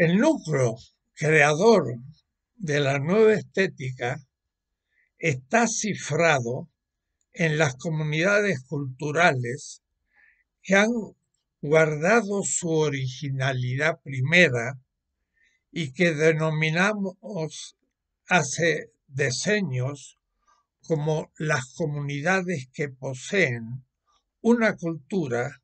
El núcleo creador de la nueva estética está cifrado en las comunidades culturales que han guardado su originalidad primera y que denominamos hace decenios como las comunidades que poseen una cultura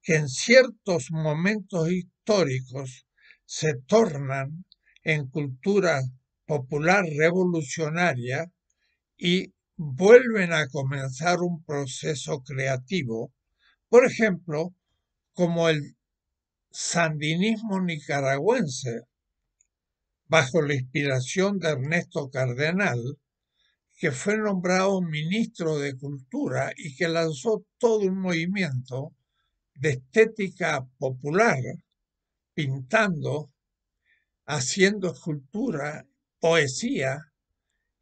que en ciertos momentos históricos se tornan en cultura popular revolucionaria y vuelven a comenzar un proceso creativo, por ejemplo, como el sandinismo nicaragüense, bajo la inspiración de Ernesto Cardenal, que fue nombrado ministro de Cultura y que lanzó todo un movimiento de estética popular pintando, haciendo escultura, poesía,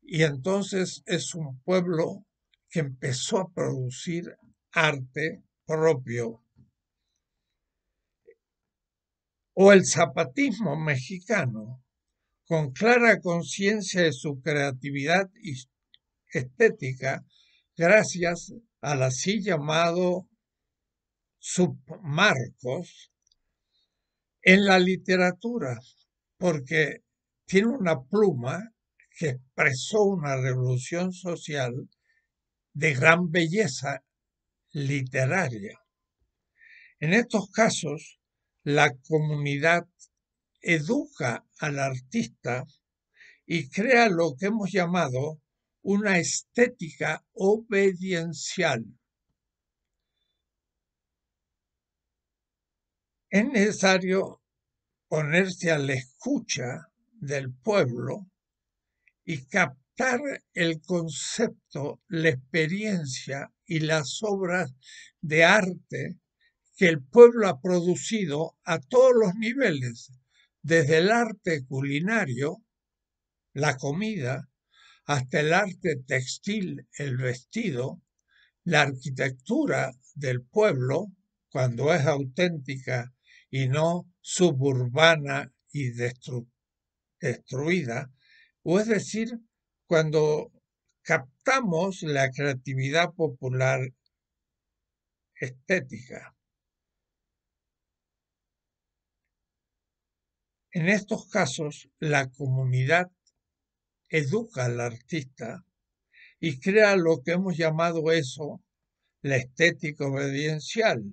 y entonces es un pueblo que empezó a producir arte propio. O el zapatismo mexicano, con clara conciencia de su creatividad estética, gracias al así llamado submarcos, en la literatura, porque tiene una pluma que expresó una revolución social de gran belleza literaria. En estos casos, la comunidad educa al artista y crea lo que hemos llamado una estética obediencial, es necesario ponerse a la escucha del pueblo y captar el concepto, la experiencia y las obras de arte que el pueblo ha producido a todos los niveles, desde el arte culinario, la comida, hasta el arte textil, el vestido, la arquitectura del pueblo, cuando es auténtica y no suburbana y destruida, o es decir, cuando captamos la creatividad popular estética. En estos casos, la comunidad educa al artista y crea lo que hemos llamado eso la estética obediencial,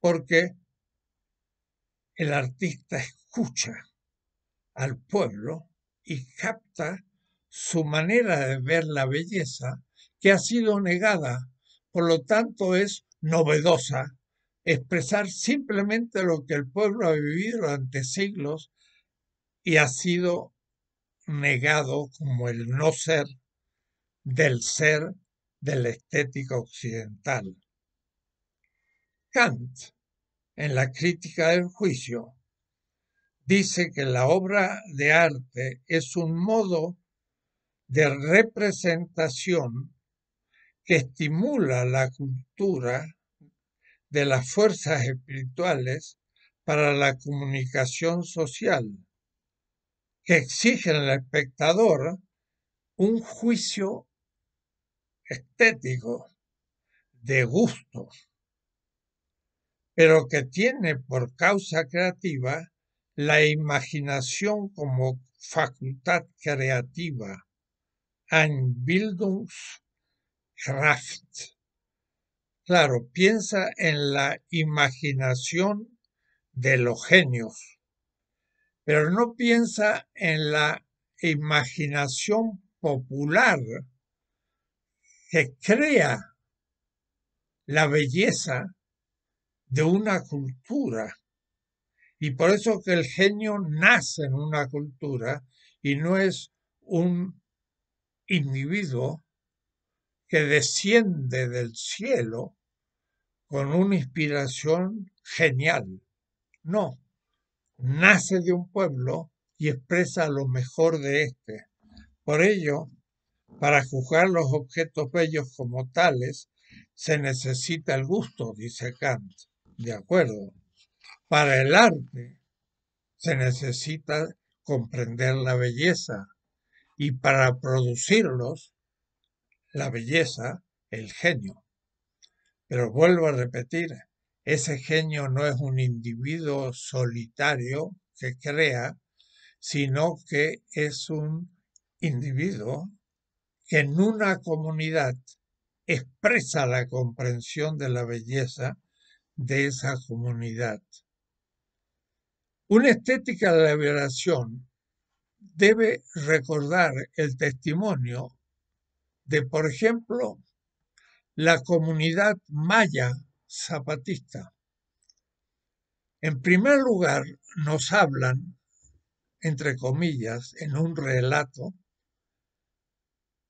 porque el artista escucha al pueblo y capta su manera de ver la belleza que ha sido negada. Por lo tanto, es novedosa expresar simplemente lo que el pueblo ha vivido durante siglos y ha sido negado como el no ser del ser de la estética occidental. Kant en la crítica del juicio, dice que la obra de arte es un modo de representación que estimula la cultura de las fuerzas espirituales para la comunicación social, que exige al espectador un juicio estético de gustos pero que tiene por causa creativa la imaginación como facultad creativa, Bildungskraft. Claro, piensa en la imaginación de los genios, pero no piensa en la imaginación popular que crea la belleza de una cultura. Y por eso que el genio nace en una cultura y no es un individuo que desciende del cielo con una inspiración genial. No, nace de un pueblo y expresa lo mejor de éste. Por ello, para juzgar los objetos bellos como tales, se necesita el gusto, dice Kant de acuerdo. Para el arte se necesita comprender la belleza y para producirlos, la belleza, el genio. Pero vuelvo a repetir, ese genio no es un individuo solitario que crea, sino que es un individuo que en una comunidad expresa la comprensión de la belleza de esa comunidad. Una estética de la debe recordar el testimonio de, por ejemplo, la comunidad maya zapatista. En primer lugar, nos hablan, entre comillas, en un relato,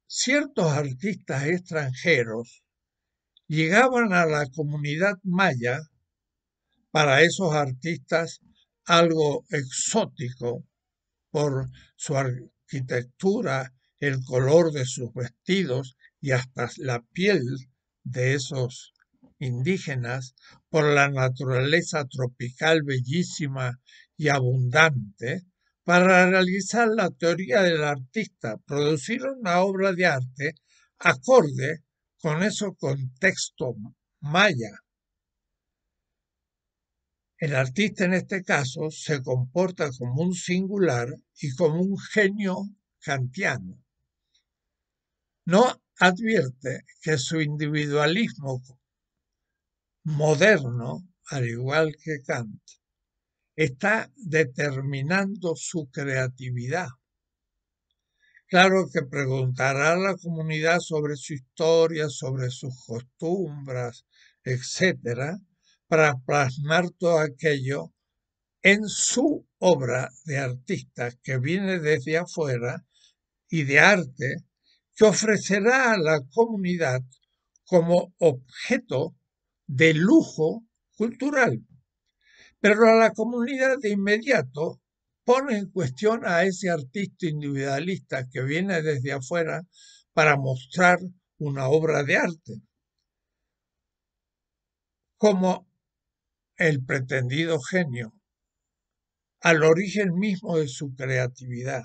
ciertos artistas extranjeros llegaban a la comunidad maya para esos artistas algo exótico por su arquitectura, el color de sus vestidos y hasta la piel de esos indígenas, por la naturaleza tropical bellísima y abundante, para realizar la teoría del artista, producir una obra de arte acorde con ese contexto maya, el artista en este caso se comporta como un singular y como un genio kantiano. No advierte que su individualismo moderno, al igual que Kant, está determinando su creatividad Claro que preguntará a la comunidad sobre su historia, sobre sus costumbres, etcétera, para plasmar todo aquello en su obra de artista que viene desde afuera y de arte que ofrecerá a la comunidad como objeto de lujo cultural. Pero a la comunidad de inmediato pone en cuestión a ese artista individualista que viene desde afuera para mostrar una obra de arte, como el pretendido genio, al origen mismo de su creatividad.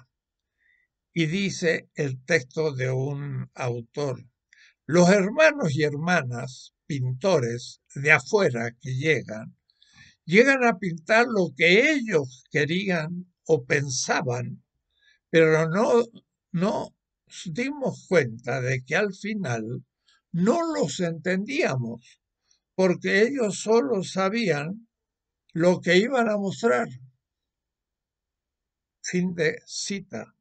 Y dice el texto de un autor, los hermanos y hermanas pintores de afuera que llegan llegan a pintar lo que ellos querían o pensaban, pero no, no dimos cuenta de que al final no los entendíamos, porque ellos solo sabían lo que iban a mostrar. Fin de cita.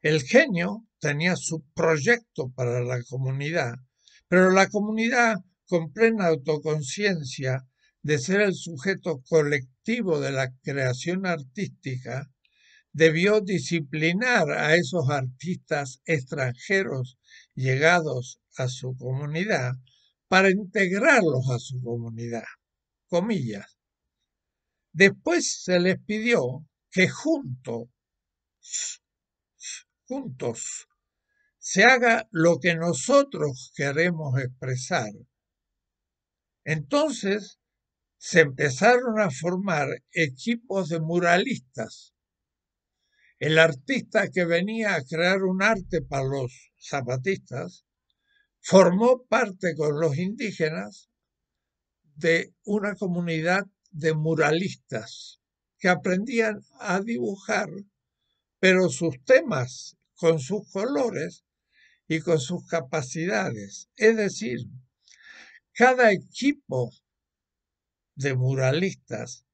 El genio tenía su proyecto para la comunidad, pero la comunidad con plena autoconciencia de ser el sujeto colectivo de la creación artística, debió disciplinar a esos artistas extranjeros llegados a su comunidad para integrarlos a su comunidad. Comillas. Después se les pidió que juntos, juntos, se haga lo que nosotros queremos expresar. Entonces se empezaron a formar equipos de muralistas. El artista que venía a crear un arte para los zapatistas formó parte con los indígenas de una comunidad de muralistas que aprendían a dibujar, pero sus temas con sus colores y con sus capacidades. Es decir, cada equipo de muralistas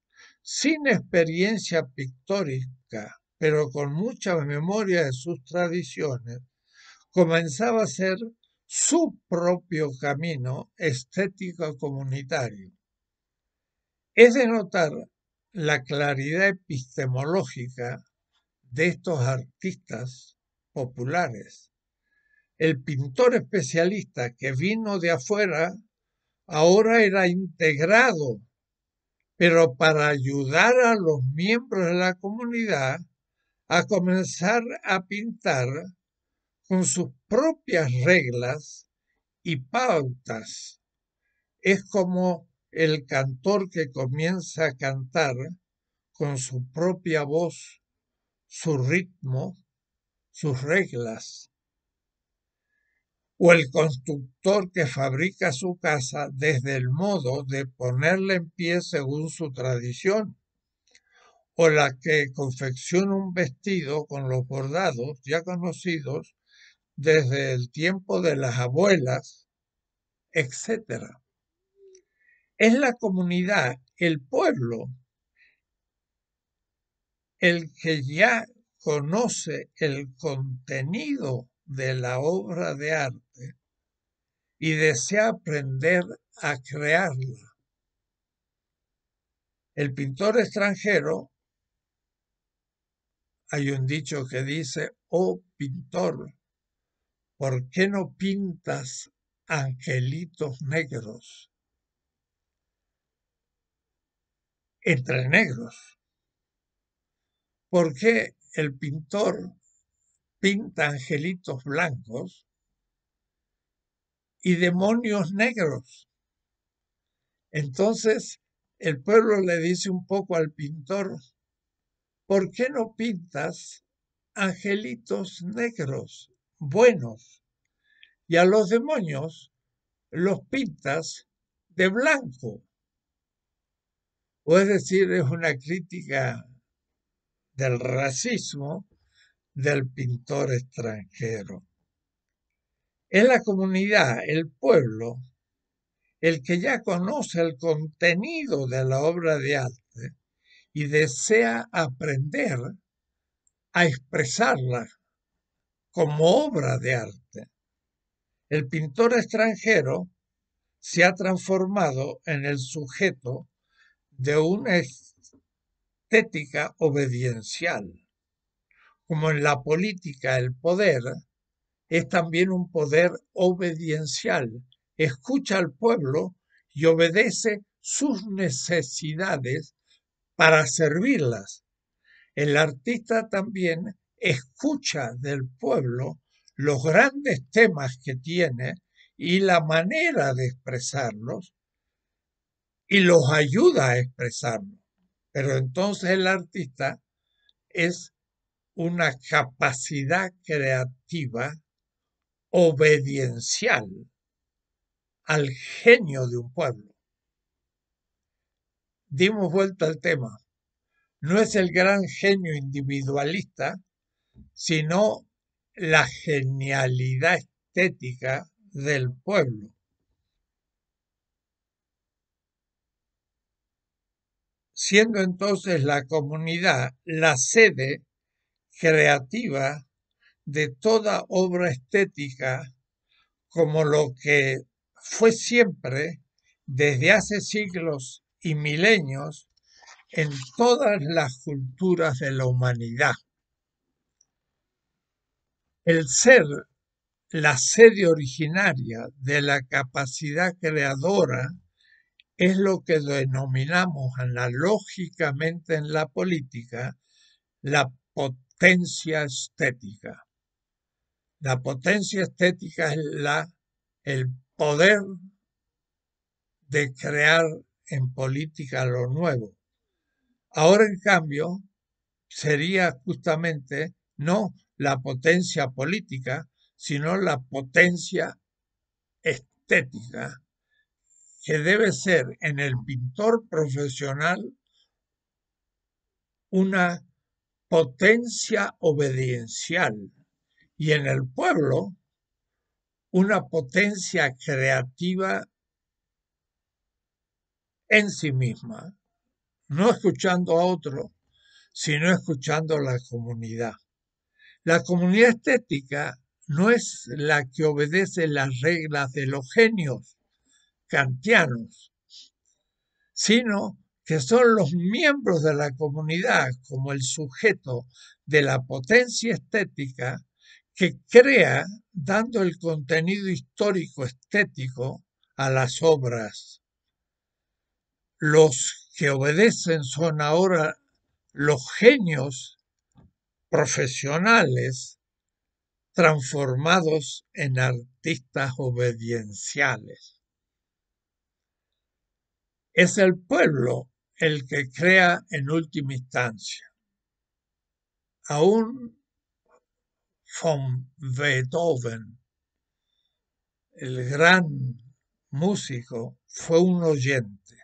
sin experiencia pictórica, pero con mucha memoria de sus tradiciones, comenzaba a ser su propio camino estético comunitario. Es de notar la claridad epistemológica de estos artistas populares. El pintor especialista que vino de afuera ahora era integrado pero para ayudar a los miembros de la comunidad a comenzar a pintar con sus propias reglas y pautas. Es como el cantor que comienza a cantar con su propia voz, su ritmo, sus reglas o el constructor que fabrica su casa desde el modo de ponerla en pie según su tradición, o la que confecciona un vestido con los bordados ya conocidos desde el tiempo de las abuelas, etc. Es la comunidad, el pueblo, el que ya conoce el contenido de la obra de arte y desea aprender a crearla. El pintor extranjero, hay un dicho que dice, oh pintor, ¿por qué no pintas angelitos negros? Entre negros. ¿Por qué el pintor pinta angelitos blancos y demonios negros. Entonces el pueblo le dice un poco al pintor, ¿por qué no pintas angelitos negros, buenos? Y a los demonios los pintas de blanco. O es decir, es una crítica del racismo del pintor extranjero. Es la comunidad, el pueblo, el que ya conoce el contenido de la obra de arte y desea aprender a expresarla como obra de arte. El pintor extranjero se ha transformado en el sujeto de una estética obediencial, como en la política el poder es también un poder obediencial. Escucha al pueblo y obedece sus necesidades para servirlas. El artista también escucha del pueblo los grandes temas que tiene y la manera de expresarlos y los ayuda a expresarlos. Pero entonces el artista es una capacidad creativa obediencial al genio de un pueblo. Dimos vuelta al tema. No es el gran genio individualista, sino la genialidad estética del pueblo. Siendo entonces la comunidad la sede creativa de toda obra estética como lo que fue siempre desde hace siglos y milenios en todas las culturas de la humanidad. El ser, la sede originaria de la capacidad creadora, es lo que denominamos analógicamente en la política la potencia estética. La potencia estética es la, el poder de crear en política lo nuevo. Ahora, en cambio, sería justamente no la potencia política, sino la potencia estética, que debe ser en el pintor profesional una potencia obediencial y en el pueblo una potencia creativa en sí misma, no escuchando a otro, sino escuchando a la comunidad. La comunidad estética no es la que obedece las reglas de los genios kantianos, sino que son los miembros de la comunidad como el sujeto de la potencia estética que crea dando el contenido histórico estético a las obras. Los que obedecen son ahora los genios profesionales transformados en artistas obedienciales. Es el pueblo el que crea en última instancia. Aún von Beethoven, el gran músico, fue un oyente,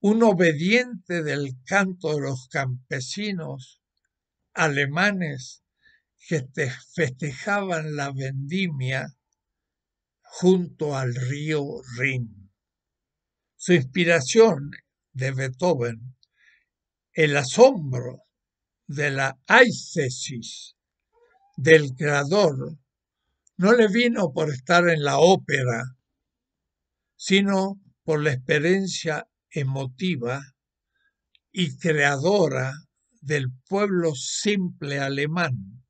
un obediente del canto de los campesinos alemanes que festejaban la vendimia junto al río Rin. Su inspiración de Beethoven, el asombro de la del creador no le vino por estar en la ópera, sino por la experiencia emotiva y creadora del pueblo simple alemán,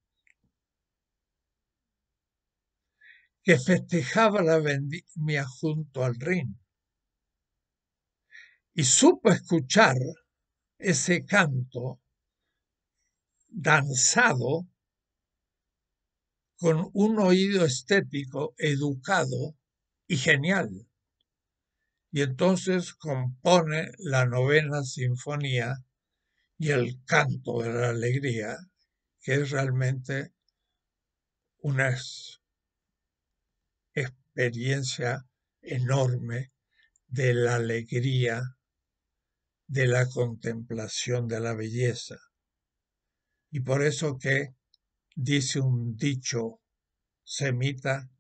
que festejaba la vendimia junto al Rin, y supo escuchar ese canto danzado con un oído estético educado y genial. Y entonces compone la novena sinfonía y el canto de la alegría, que es realmente una experiencia enorme de la alegría, de la contemplación de la belleza. Y por eso que dice un dicho semita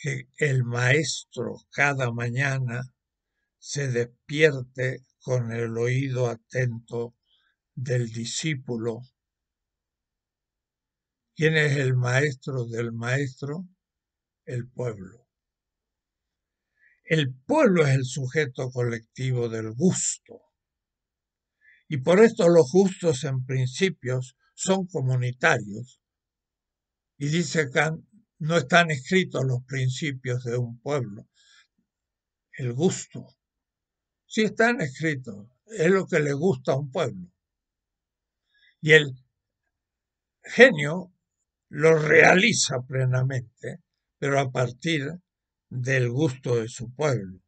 que el maestro cada mañana se despierte con el oído atento del discípulo. ¿Quién es el maestro del maestro? El pueblo. El pueblo es el sujeto colectivo del gusto. Y por esto los justos en principios son comunitarios. Y dice Kant, no están escritos los principios de un pueblo, el gusto. Sí están escritos, es lo que le gusta a un pueblo. Y el genio lo realiza plenamente, pero a partir del gusto de su pueblo.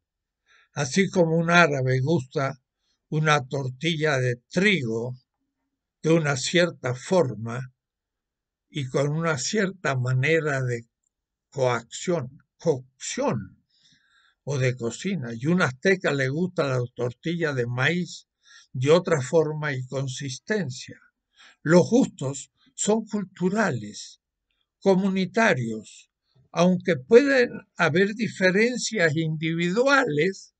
Así como un árabe gusta una tortilla de trigo de una cierta forma y con una cierta manera de coacción, cocción o de cocina. Y a un azteca le gusta la tortilla de maíz de otra forma y consistencia. Los gustos son culturales, comunitarios, aunque pueden haber diferencias individuales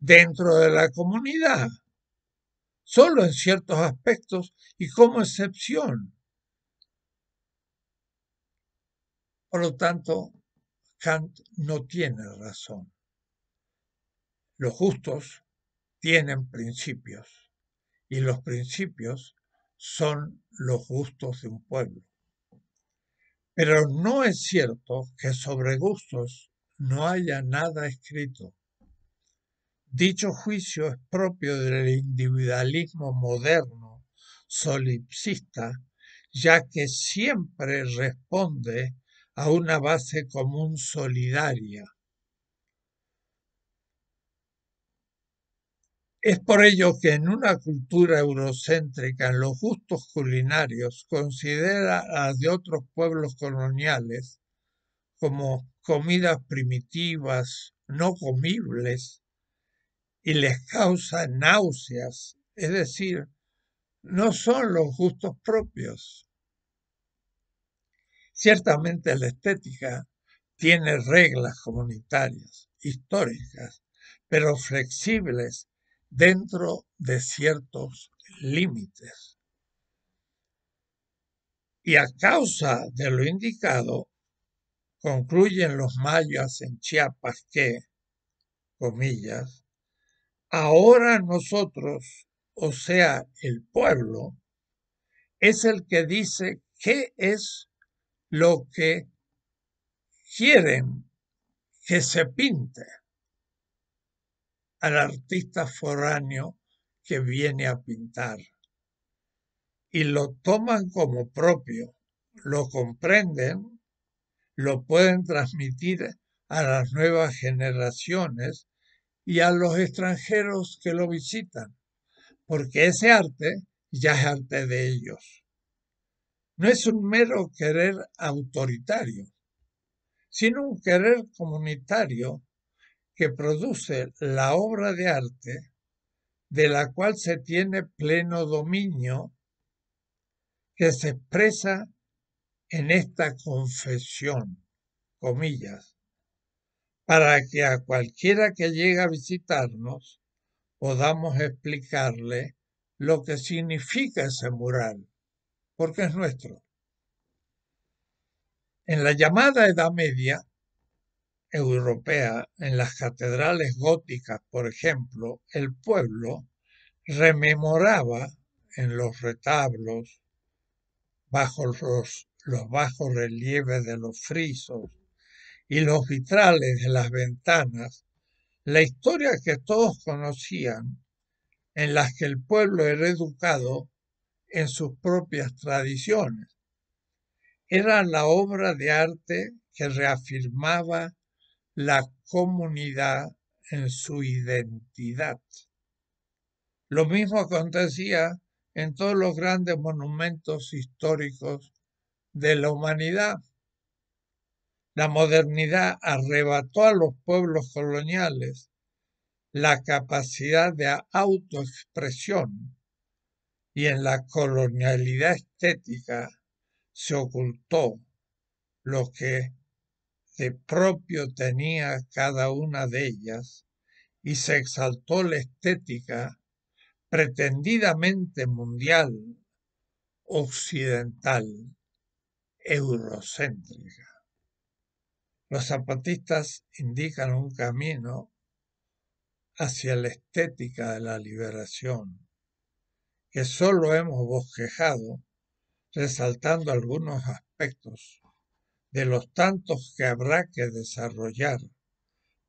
dentro de la comunidad solo en ciertos aspectos y como excepción. Por lo tanto, Kant no tiene razón. Los justos tienen principios y los principios son los gustos de un pueblo. Pero no es cierto que sobre gustos no haya nada escrito. Dicho juicio es propio del individualismo moderno, solipsista, ya que siempre responde a una base común solidaria. Es por ello que en una cultura eurocéntrica los gustos culinarios considera a de otros pueblos coloniales como comidas primitivas, no comibles, y les causa náuseas, es decir, no son los gustos propios. Ciertamente la estética tiene reglas comunitarias, históricas, pero flexibles dentro de ciertos límites. Y a causa de lo indicado, concluyen los mayas en Chiapas que, comillas, Ahora nosotros, o sea, el pueblo, es el que dice qué es lo que quieren que se pinte al artista foráneo que viene a pintar. Y lo toman como propio, lo comprenden, lo pueden transmitir a las nuevas generaciones y a los extranjeros que lo visitan, porque ese arte ya es arte de ellos. No es un mero querer autoritario, sino un querer comunitario que produce la obra de arte de la cual se tiene pleno dominio, que se expresa en esta confesión, comillas, para que a cualquiera que llegue a visitarnos podamos explicarle lo que significa ese mural, porque es nuestro. En la llamada Edad Media europea, en las catedrales góticas, por ejemplo, el pueblo rememoraba en los retablos, bajo los, los bajos relieves de los frisos, y los vitrales de las ventanas, la historia que todos conocían, en las que el pueblo era educado en sus propias tradiciones. Era la obra de arte que reafirmaba la comunidad en su identidad. Lo mismo acontecía en todos los grandes monumentos históricos de la humanidad. La modernidad arrebató a los pueblos coloniales la capacidad de autoexpresión y en la colonialidad estética se ocultó lo que de propio tenía cada una de ellas y se exaltó la estética pretendidamente mundial, occidental, eurocéntrica. Los zapatistas indican un camino hacia la estética de la liberación, que solo hemos bosquejado resaltando algunos aspectos de los tantos que habrá que desarrollar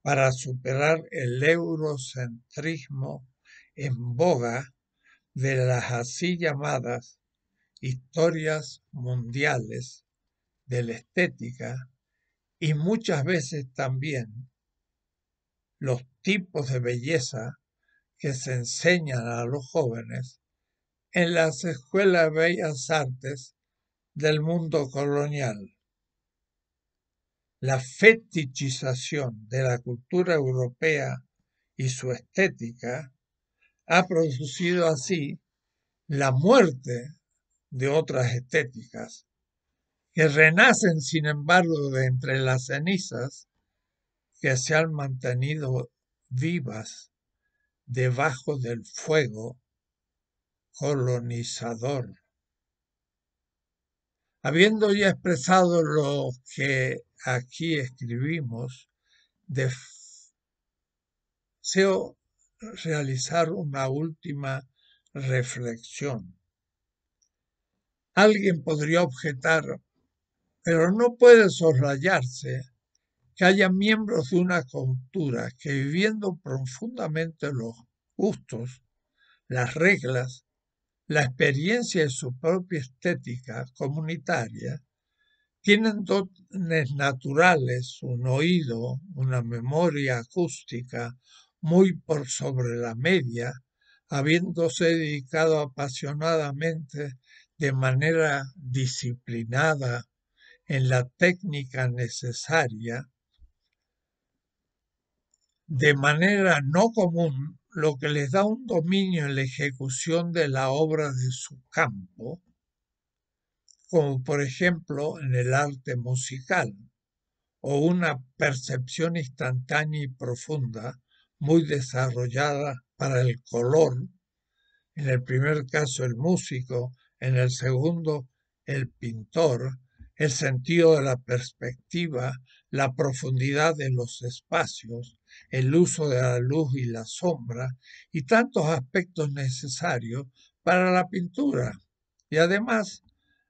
para superar el eurocentrismo en boga de las así llamadas historias mundiales de la estética y muchas veces también los tipos de belleza que se enseñan a los jóvenes en las escuelas de bellas artes del mundo colonial. La fetichización de la cultura europea y su estética ha producido así la muerte de otras estéticas que renacen, sin embargo, de entre las cenizas que se han mantenido vivas debajo del fuego colonizador. Habiendo ya expresado lo que aquí escribimos, deseo realizar una última reflexión. Alguien podría objetar pero no puede soslayarse que haya miembros de una cultura que viviendo profundamente los gustos, las reglas, la experiencia de su propia estética comunitaria, tienen dones naturales, un oído, una memoria acústica muy por sobre la media, habiéndose dedicado apasionadamente de manera disciplinada en la técnica necesaria, de manera no común, lo que les da un dominio en la ejecución de la obra de su campo, como por ejemplo en el arte musical, o una percepción instantánea y profunda muy desarrollada para el color, en el primer caso el músico, en el segundo el pintor, el sentido de la perspectiva, la profundidad de los espacios, el uso de la luz y la sombra y tantos aspectos necesarios para la pintura. Y además,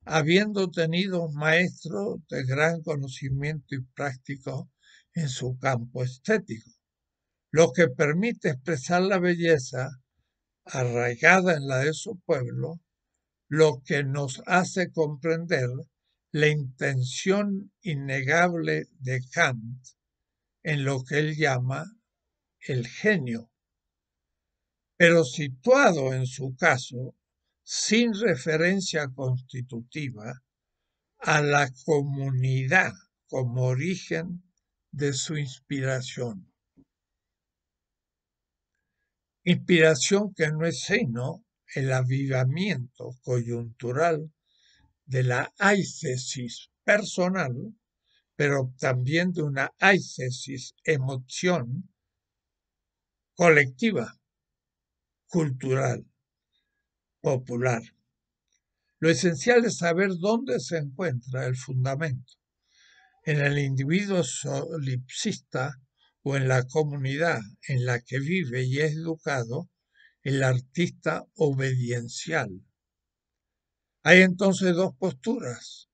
habiendo tenido un maestro de gran conocimiento y práctico en su campo estético, lo que permite expresar la belleza arraigada en la de su pueblo, lo que nos hace comprender la intención innegable de Kant en lo que él llama el genio, pero situado en su caso sin referencia constitutiva a la comunidad como origen de su inspiración. Inspiración que no es sino el avivamiento coyuntural de la aicesis personal, pero también de una aicesis emoción colectiva, cultural, popular. Lo esencial es saber dónde se encuentra el fundamento, en el individuo solipsista o en la comunidad en la que vive y es educado el artista obediencial hay entonces dos posturas,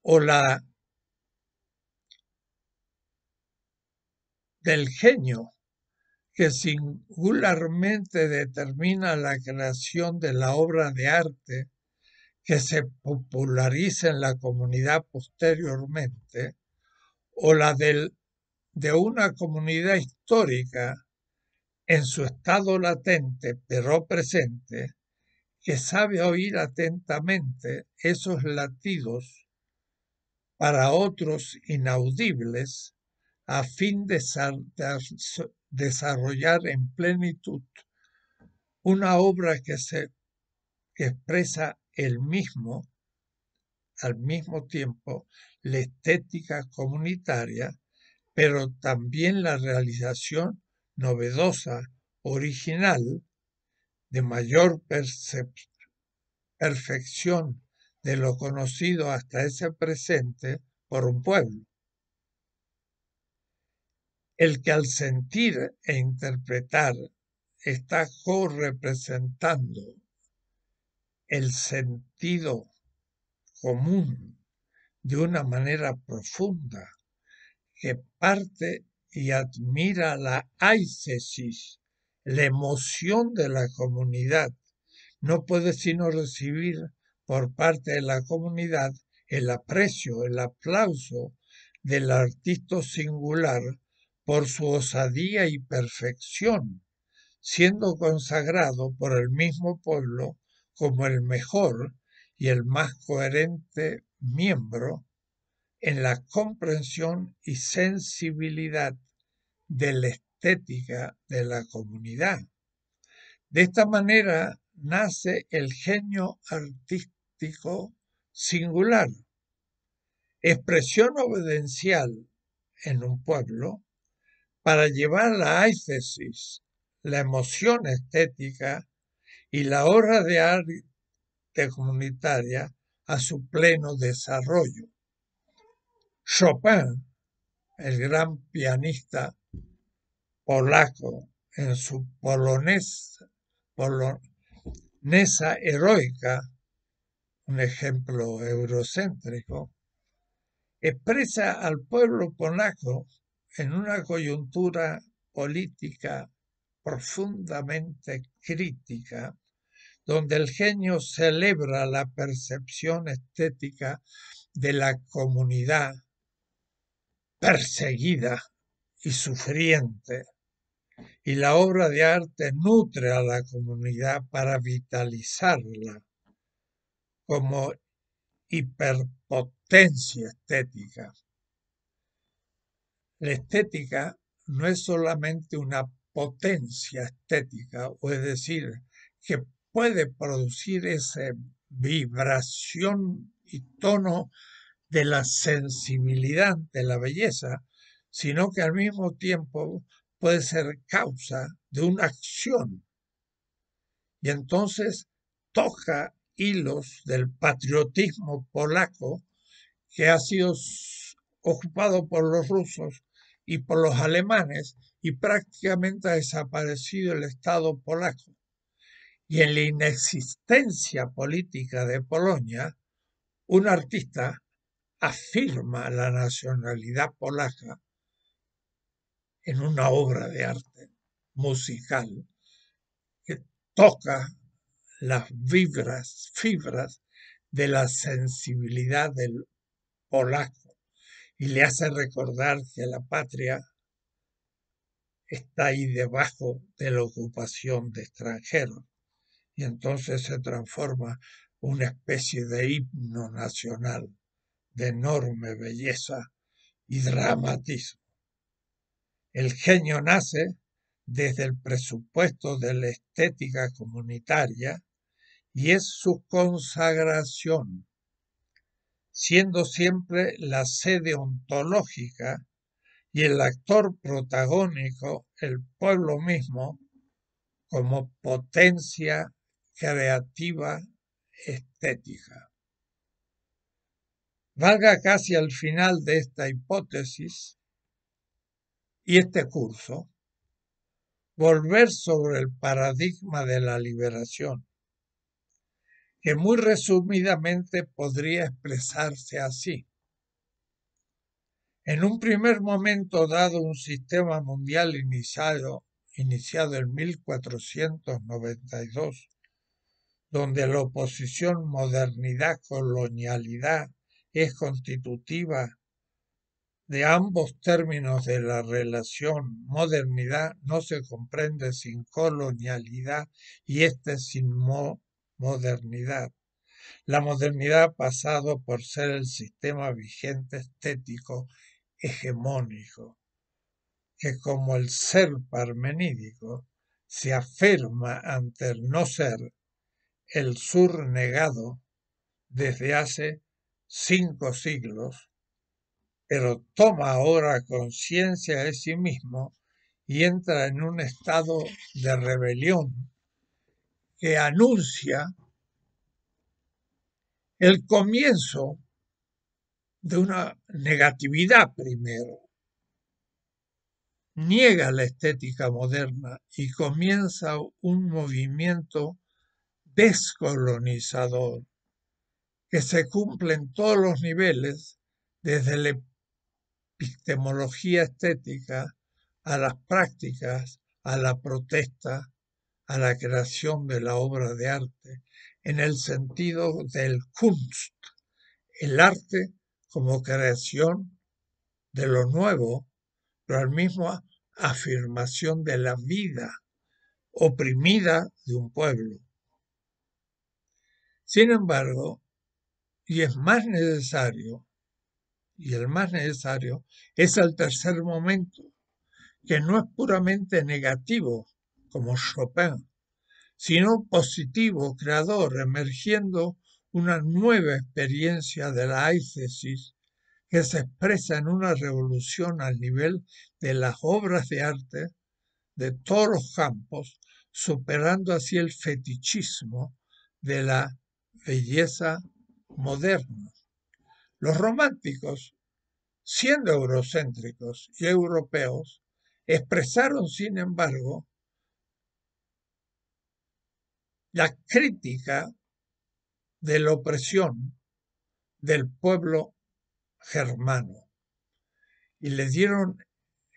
o la del genio, que singularmente determina la creación de la obra de arte que se populariza en la comunidad posteriormente, o la del, de una comunidad histórica en su estado latente pero presente, que sabe oír atentamente esos latidos para otros inaudibles a fin de desarrollar en plenitud una obra que se expresa el mismo al mismo tiempo la estética comunitaria, pero también la realización novedosa, original de mayor perfección de lo conocido hasta ese presente por un pueblo. El que al sentir e interpretar está co-representando el sentido común de una manera profunda que parte y admira la aicesis la emoción de la comunidad. No puede sino recibir por parte de la comunidad el aprecio, el aplauso del artista singular por su osadía y perfección, siendo consagrado por el mismo pueblo como el mejor y el más coherente miembro en la comprensión y sensibilidad del estética de la comunidad. De esta manera nace el genio artístico singular, expresión obedencial en un pueblo para llevar la éfesis, la emoción estética y la obra de arte comunitaria a su pleno desarrollo. Chopin, el gran pianista polaco en su polonesa, polonesa heroica, un ejemplo eurocéntrico, expresa al pueblo polaco en una coyuntura política profundamente crítica, donde el genio celebra la percepción estética de la comunidad perseguida y sufriente y la obra de arte nutre a la comunidad para vitalizarla como hiperpotencia estética. La estética no es solamente una potencia estética, o es decir, que puede producir esa vibración y tono de la sensibilidad de la belleza, sino que al mismo tiempo puede ser causa de una acción. Y entonces toca hilos del patriotismo polaco que ha sido ocupado por los rusos y por los alemanes y prácticamente ha desaparecido el Estado polaco. Y en la inexistencia política de Polonia, un artista afirma la nacionalidad polaca en una obra de arte musical que toca las vibras, fibras de la sensibilidad del polaco y le hace recordar que la patria está ahí debajo de la ocupación de extranjeros y entonces se transforma una especie de himno nacional de enorme belleza y dramatismo. El genio nace desde el presupuesto de la estética comunitaria y es su consagración, siendo siempre la sede ontológica y el actor protagónico el pueblo mismo como potencia creativa estética. Valga casi al final de esta hipótesis y este curso, volver sobre el paradigma de la liberación, que muy resumidamente podría expresarse así. En un primer momento dado un sistema mundial iniciado, iniciado en 1492, donde la oposición modernidad-colonialidad es constitutiva de ambos términos de la relación modernidad no se comprende sin colonialidad y este sin modernidad. La modernidad ha pasado por ser el sistema vigente estético hegemónico, que como el ser parmenídico se afirma ante el no ser, el sur negado desde hace cinco siglos pero toma ahora conciencia de sí mismo y entra en un estado de rebelión que anuncia el comienzo de una negatividad primero. Niega la estética moderna y comienza un movimiento descolonizador que se cumple en todos los niveles, desde el epistemología estética a las prácticas, a la protesta, a la creación de la obra de arte, en el sentido del Kunst, el arte como creación de lo nuevo, pero al mismo afirmación de la vida oprimida de un pueblo. Sin embargo, y es más necesario, y el más necesario es el tercer momento, que no es puramente negativo, como Chopin, sino positivo, creador, emergiendo una nueva experiencia de la aicesis que se expresa en una revolución al nivel de las obras de arte de todos los campos, superando así el fetichismo de la belleza moderna. Los románticos, siendo eurocéntricos y europeos, expresaron, sin embargo, la crítica de la opresión del pueblo germano y le dieron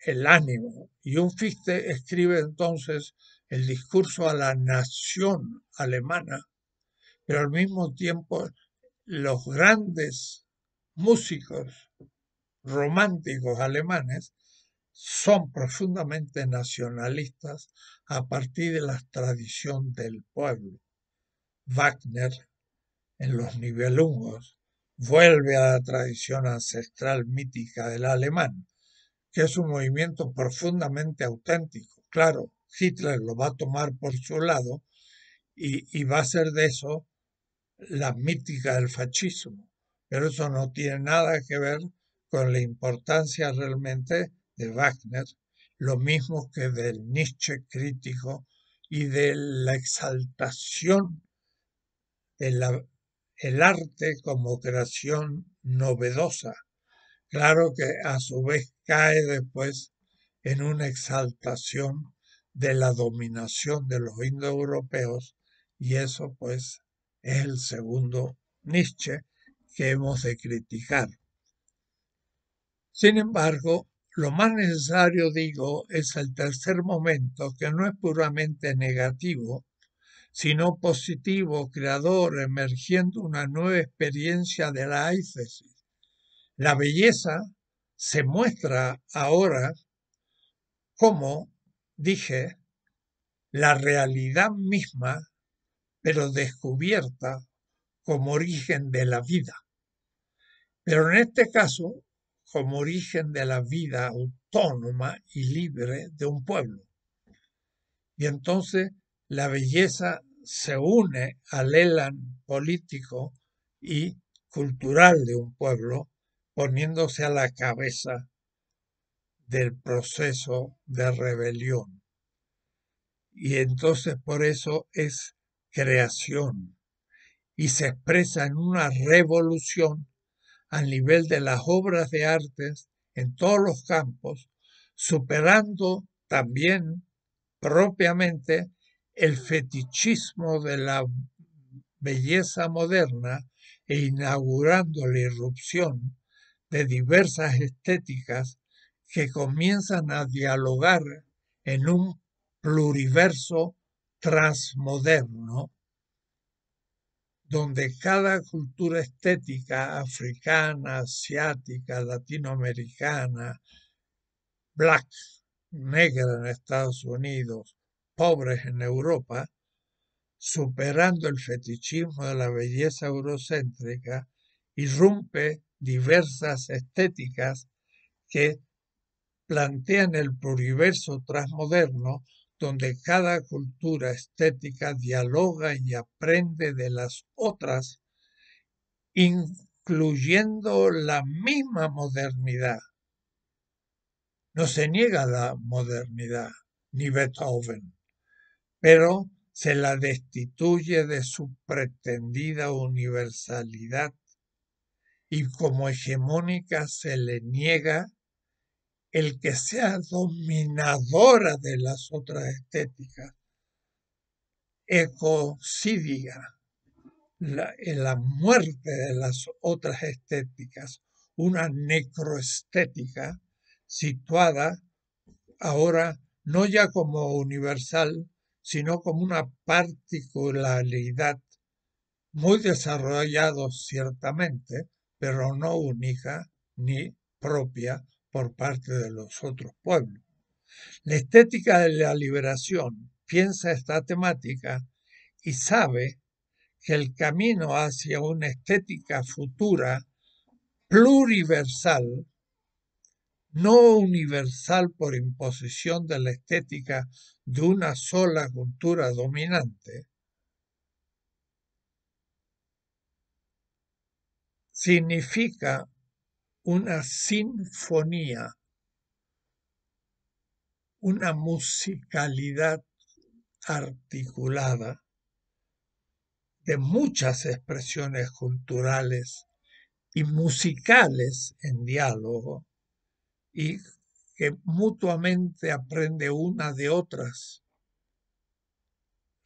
el ánimo. Y un Fichte escribe entonces el discurso a la nación alemana, pero al mismo tiempo los grandes músicos románticos alemanes son profundamente nacionalistas a partir de la tradición del pueblo. Wagner, en los nivelungos, vuelve a la tradición ancestral mítica del alemán, que es un movimiento profundamente auténtico. Claro, Hitler lo va a tomar por su lado y, y va a ser de eso la mítica del fascismo pero eso no tiene nada que ver con la importancia realmente de Wagner, lo mismo que del Nietzsche crítico y de la exaltación del arte como creación novedosa. Claro que a su vez cae después en una exaltación de la dominación de los indoeuropeos y eso pues es el segundo Nietzsche que hemos de criticar. Sin embargo, lo más necesario, digo, es el tercer momento, que no es puramente negativo, sino positivo, creador, emergiendo una nueva experiencia de la éfesis. La belleza se muestra ahora como, dije, la realidad misma, pero descubierta como origen de la vida. Pero en este caso, como origen de la vida autónoma y libre de un pueblo. Y entonces la belleza se une al elan político y cultural de un pueblo, poniéndose a la cabeza del proceso de rebelión. Y entonces por eso es creación y se expresa en una revolución al nivel de las obras de artes en todos los campos, superando también propiamente el fetichismo de la belleza moderna e inaugurando la irrupción de diversas estéticas que comienzan a dialogar en un pluriverso transmoderno donde cada cultura estética africana, asiática, latinoamericana, black, negra en Estados Unidos, pobres en Europa, superando el fetichismo de la belleza eurocéntrica, irrumpe diversas estéticas que plantean el pluriverso transmoderno donde cada cultura estética dialoga y aprende de las otras, incluyendo la misma modernidad. No se niega la modernidad, ni Beethoven, pero se la destituye de su pretendida universalidad y como hegemónica se le niega el que sea dominadora de las otras estéticas, ecocidia, en eh, la muerte de las otras estéticas, una necroestética situada ahora no ya como universal, sino como una particularidad muy desarrollado ciertamente, pero no única ni propia por parte de los otros pueblos. La estética de la liberación piensa esta temática y sabe que el camino hacia una estética futura pluriversal, no universal por imposición de la estética de una sola cultura dominante, significa una sinfonía, una musicalidad articulada de muchas expresiones culturales y musicales en diálogo y que mutuamente aprende una de otras,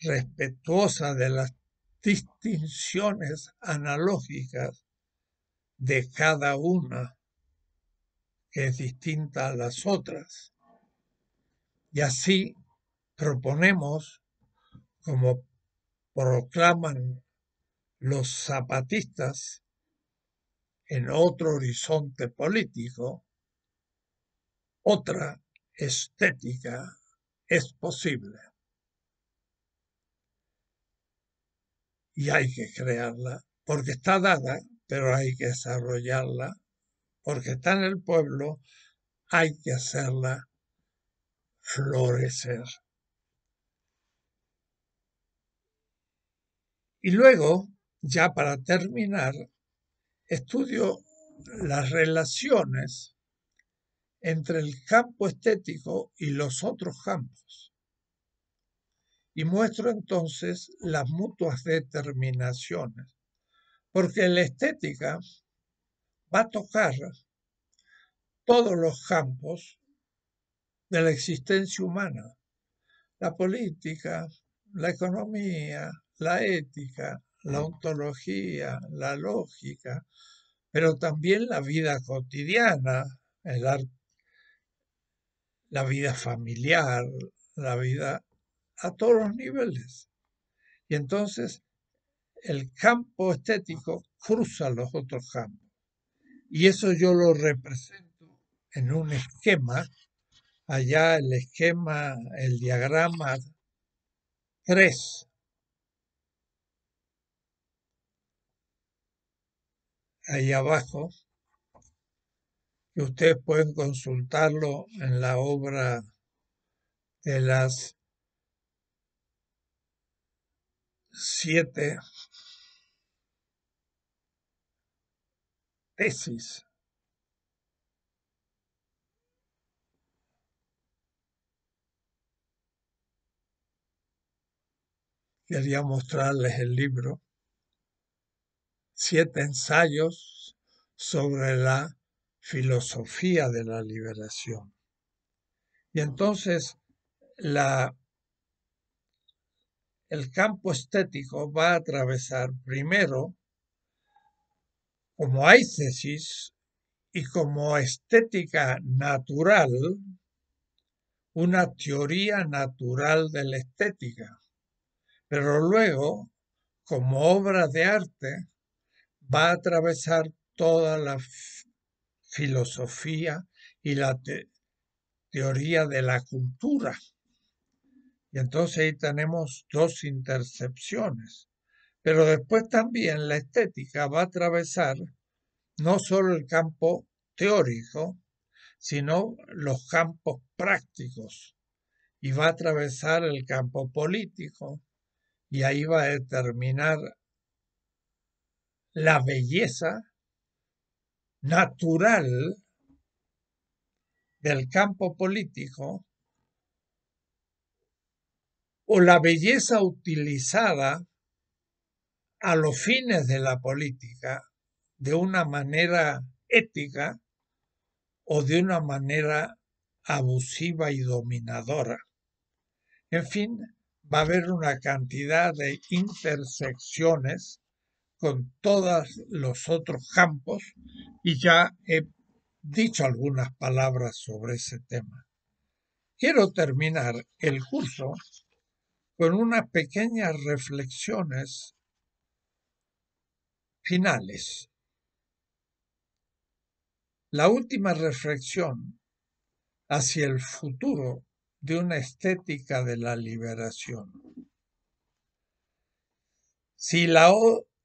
respetuosa de las distinciones analógicas de cada una que es distinta a las otras. Y así proponemos, como proclaman los zapatistas en otro horizonte político, otra estética es posible. Y hay que crearla porque está dada pero hay que desarrollarla, porque está en el pueblo, hay que hacerla florecer. Y luego, ya para terminar, estudio las relaciones entre el campo estético y los otros campos. Y muestro entonces las mutuas determinaciones porque la estética va a tocar todos los campos de la existencia humana, la política, la economía, la ética, la mm. ontología, la lógica, pero también la vida cotidiana, el arte, la vida familiar, la vida a todos los niveles. Y entonces el campo estético cruza los otros campos. Y eso yo lo represento en un esquema. Allá el esquema, el diagrama 3. Ahí abajo, que ustedes pueden consultarlo en la obra de las siete tesis quería mostrarles el libro, siete ensayos sobre la filosofía de la liberación. Y entonces la el campo estético va a atravesar primero, como aicesis y como estética natural, una teoría natural de la estética, pero luego, como obra de arte, va a atravesar toda la filosofía y la teoría de la cultura y entonces ahí tenemos dos intercepciones. Pero después también la estética va a atravesar no solo el campo teórico, sino los campos prácticos. Y va a atravesar el campo político y ahí va a determinar la belleza natural del campo político o la belleza utilizada a los fines de la política de una manera ética o de una manera abusiva y dominadora. En fin, va a haber una cantidad de intersecciones con todos los otros campos y ya he dicho algunas palabras sobre ese tema. Quiero terminar el curso con unas pequeñas reflexiones finales. La última reflexión hacia el futuro de una estética de la liberación. Si la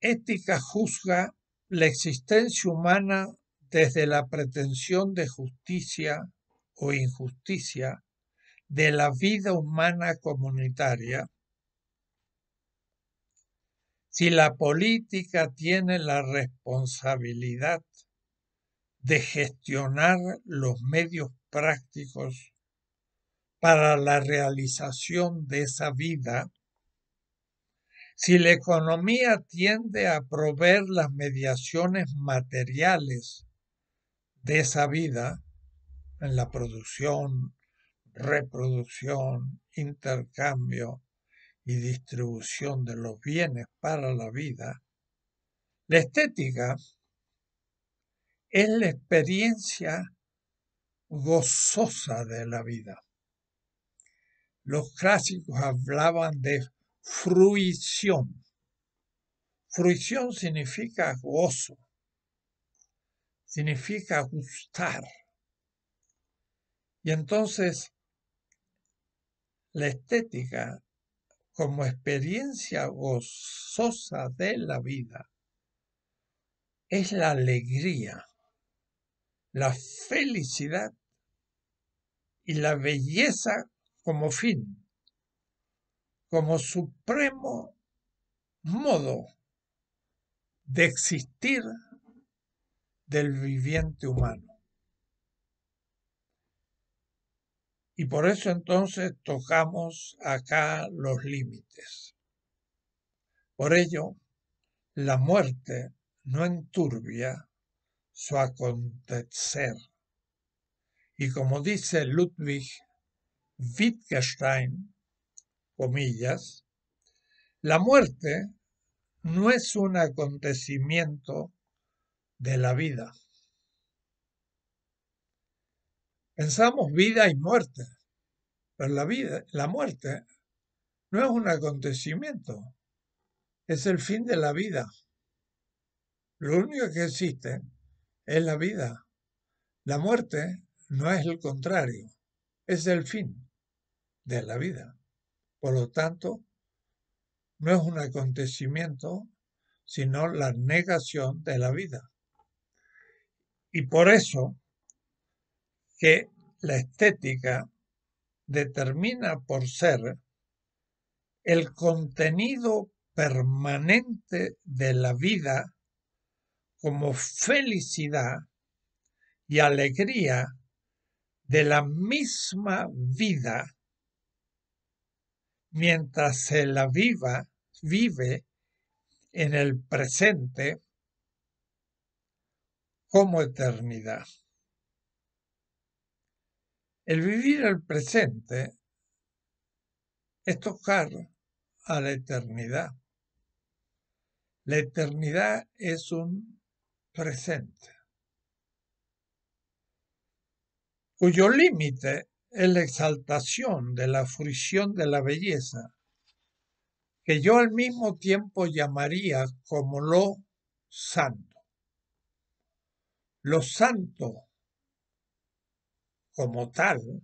ética juzga la existencia humana desde la pretensión de justicia o injusticia, de la vida humana comunitaria, si la política tiene la responsabilidad de gestionar los medios prácticos para la realización de esa vida, si la economía tiende a proveer las mediaciones materiales de esa vida, en la producción, reproducción, intercambio y distribución de los bienes para la vida, la estética es la experiencia gozosa de la vida. Los clásicos hablaban de fruición. Fruición significa gozo, significa gustar. Y entonces la estética como experiencia gozosa de la vida es la alegría, la felicidad y la belleza como fin, como supremo modo de existir del viviente humano. Y por eso entonces tocamos acá los límites. Por ello, la muerte no enturbia su acontecer. Y como dice Ludwig Wittgenstein, comillas, la muerte no es un acontecimiento de la vida, Pensamos vida y muerte, pero la vida, la muerte no es un acontecimiento, es el fin de la vida. Lo único que existe es la vida. La muerte no es el contrario, es el fin de la vida. Por lo tanto, no es un acontecimiento, sino la negación de la vida. Y por eso que la estética determina por ser el contenido permanente de la vida como felicidad y alegría de la misma vida mientras se la viva vive en el presente como eternidad. El vivir el presente es tocar a la eternidad. La eternidad es un presente, cuyo límite es la exaltación de la fruición de la belleza, que yo al mismo tiempo llamaría como lo santo. Lo santo como tal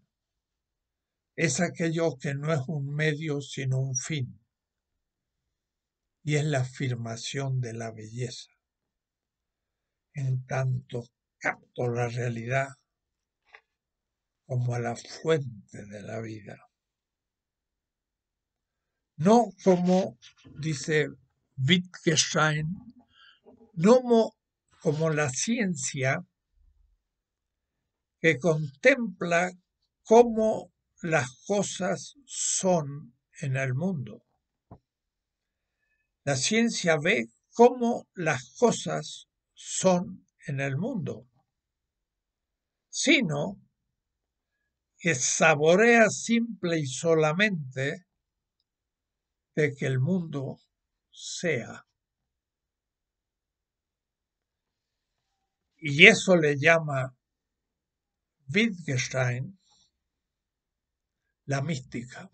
es aquello que no es un medio sino un fin, y es la afirmación de la belleza. En tanto capto la realidad como a la fuente de la vida. No como dice Wittgenstein, no como la ciencia que contempla cómo las cosas son en el mundo. La ciencia ve cómo las cosas son en el mundo, sino que saborea simple y solamente de que el mundo sea. Y eso le llama Wittgenstein, la mística.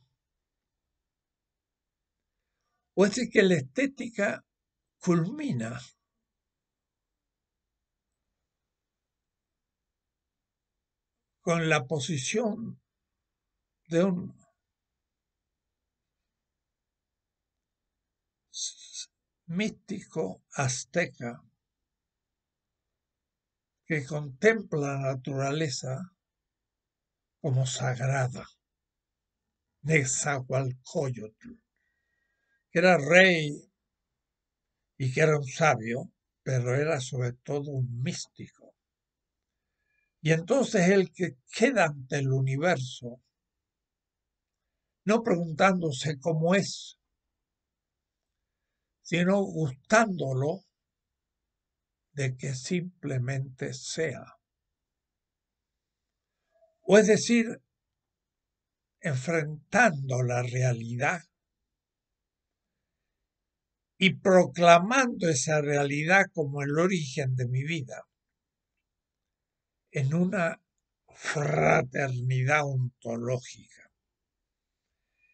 O es decir, que la estética culmina con la posición de un místico azteca que contempla la naturaleza como sagrada. Nezahualcóyotl, que era rey y que era un sabio, pero era sobre todo un místico. Y entonces el que queda ante el universo, no preguntándose cómo es, sino gustándolo de que simplemente sea. O es decir, enfrentando la realidad y proclamando esa realidad como el origen de mi vida, en una fraternidad ontológica.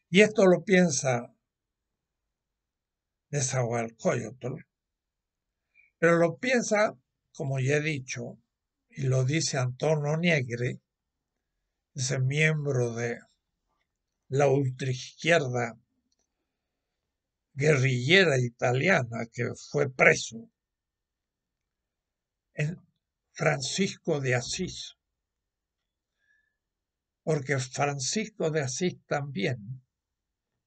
Y esto lo piensa Nezahualcóyotl pero lo piensa, como ya he dicho, y lo dice Antonio Negri, ese miembro de la ultraizquierda guerrillera italiana que fue preso en Francisco de Asís. Porque Francisco de Asís también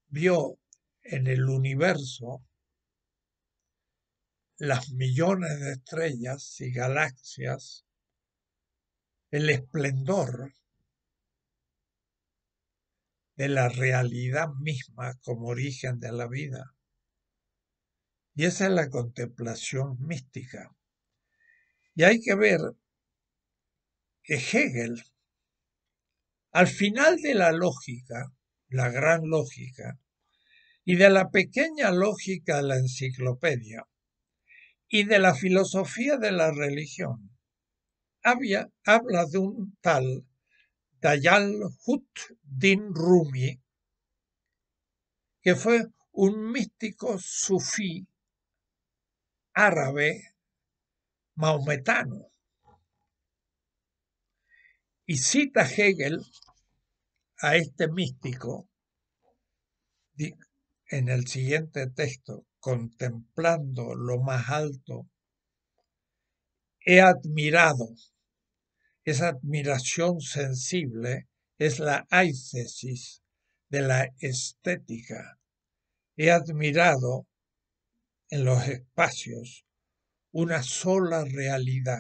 vio en el universo las millones de estrellas y galaxias, el esplendor de la realidad misma como origen de la vida. Y esa es la contemplación mística. Y hay que ver que Hegel, al final de la lógica, la gran lógica, y de la pequeña lógica de la enciclopedia, y de la filosofía de la religión. habla de un tal Dayal Hut Din Rumi, que fue un místico sufí árabe maometano. Y cita Hegel a este místico en el siguiente texto contemplando lo más alto, he admirado. Esa admiración sensible es la aicesis de la estética. He admirado en los espacios una sola realidad.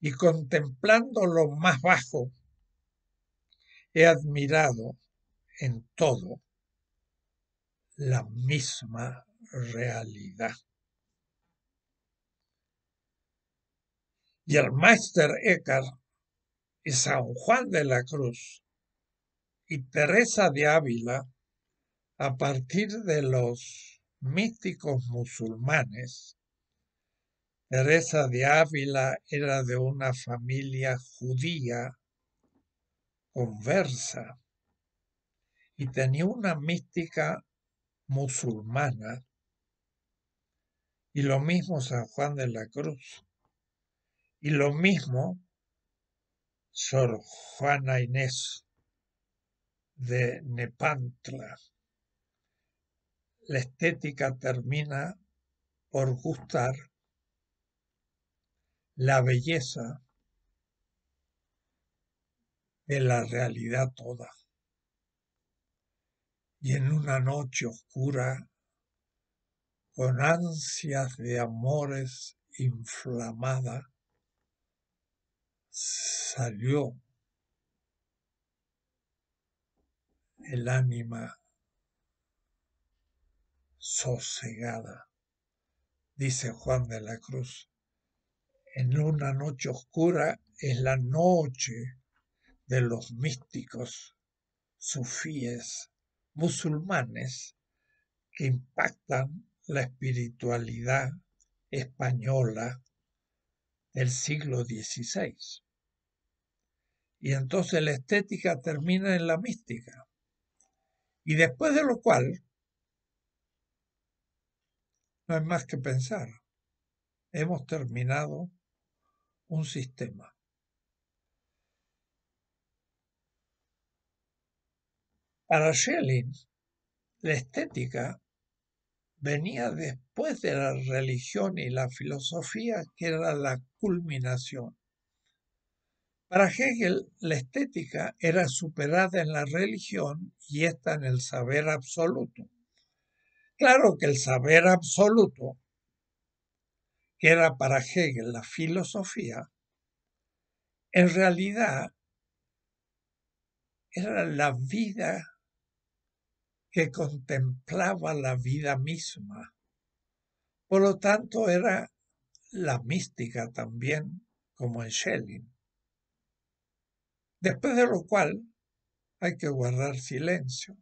Y contemplando lo más bajo, he admirado en todo la misma realidad. Y el maestro Écar y San Juan de la Cruz y Teresa de Ávila, a partir de los místicos musulmanes, Teresa de Ávila era de una familia judía conversa y tenía una mística musulmana y lo mismo San Juan de la Cruz y lo mismo Sor Juana Inés de Nepantla. La estética termina por gustar la belleza de la realidad toda y en una noche oscura, con ansias de amores inflamada, salió el ánima sosegada, dice Juan de la Cruz. En una noche oscura es la noche de los místicos sufíes musulmanes que impactan la espiritualidad española del siglo XVI. Y entonces la estética termina en la mística. Y después de lo cual, no hay más que pensar. Hemos terminado un sistema. Para Schelling, la estética venía después de la religión y la filosofía, que era la culminación. Para Hegel, la estética era superada en la religión y esta en el saber absoluto. Claro que el saber absoluto, que era para Hegel la filosofía, en realidad era la vida que contemplaba la vida misma. Por lo tanto, era la mística también, como en Schelling. Después de lo cual, hay que guardar silencio,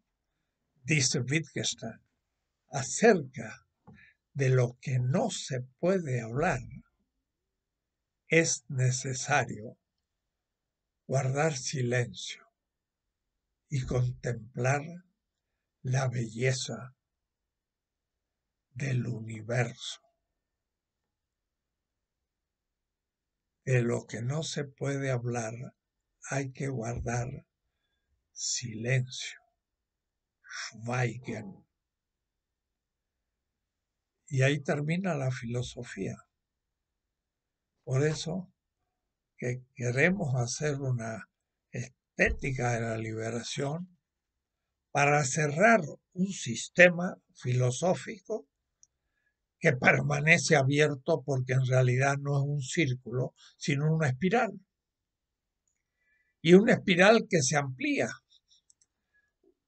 dice Wittgenstein, acerca de lo que no se puede hablar. Es necesario guardar silencio y contemplar la belleza del universo, de lo que no se puede hablar, hay que guardar silencio. Schweigen. Y ahí termina la filosofía. Por eso que queremos hacer una estética de la liberación, para cerrar un sistema filosófico que permanece abierto porque en realidad no es un círculo, sino una espiral. Y una espiral que se amplía,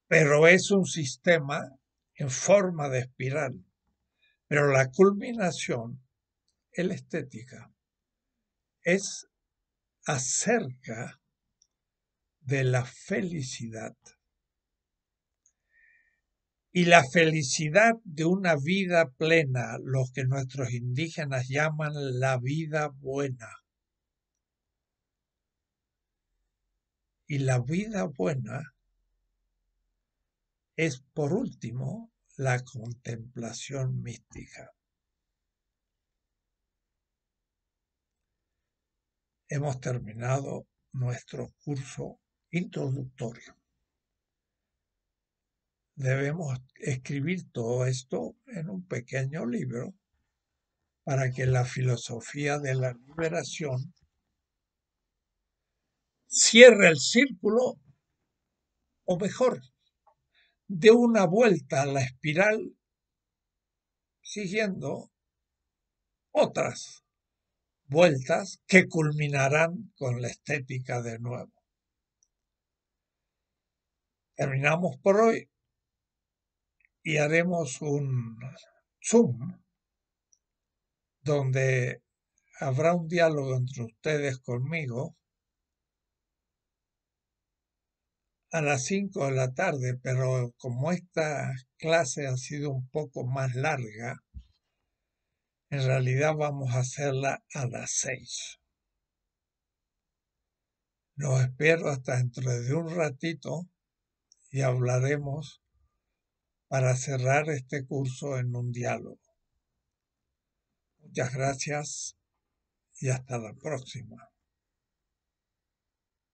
pero es un sistema en forma de espiral. Pero la culminación en la estética, es acerca de la felicidad y la felicidad de una vida plena, lo que nuestros indígenas llaman la vida buena. Y la vida buena es, por último, la contemplación mística. Hemos terminado nuestro curso introductorio debemos escribir todo esto en un pequeño libro para que la filosofía de la liberación cierre el círculo o mejor, de una vuelta a la espiral siguiendo otras vueltas que culminarán con la estética de nuevo. Terminamos por hoy y haremos un Zoom donde habrá un diálogo entre ustedes conmigo a las 5 de la tarde, pero como esta clase ha sido un poco más larga, en realidad vamos a hacerla a las 6. Los espero hasta dentro de un ratito y hablaremos para cerrar este curso en un diálogo. Muchas gracias y hasta la próxima.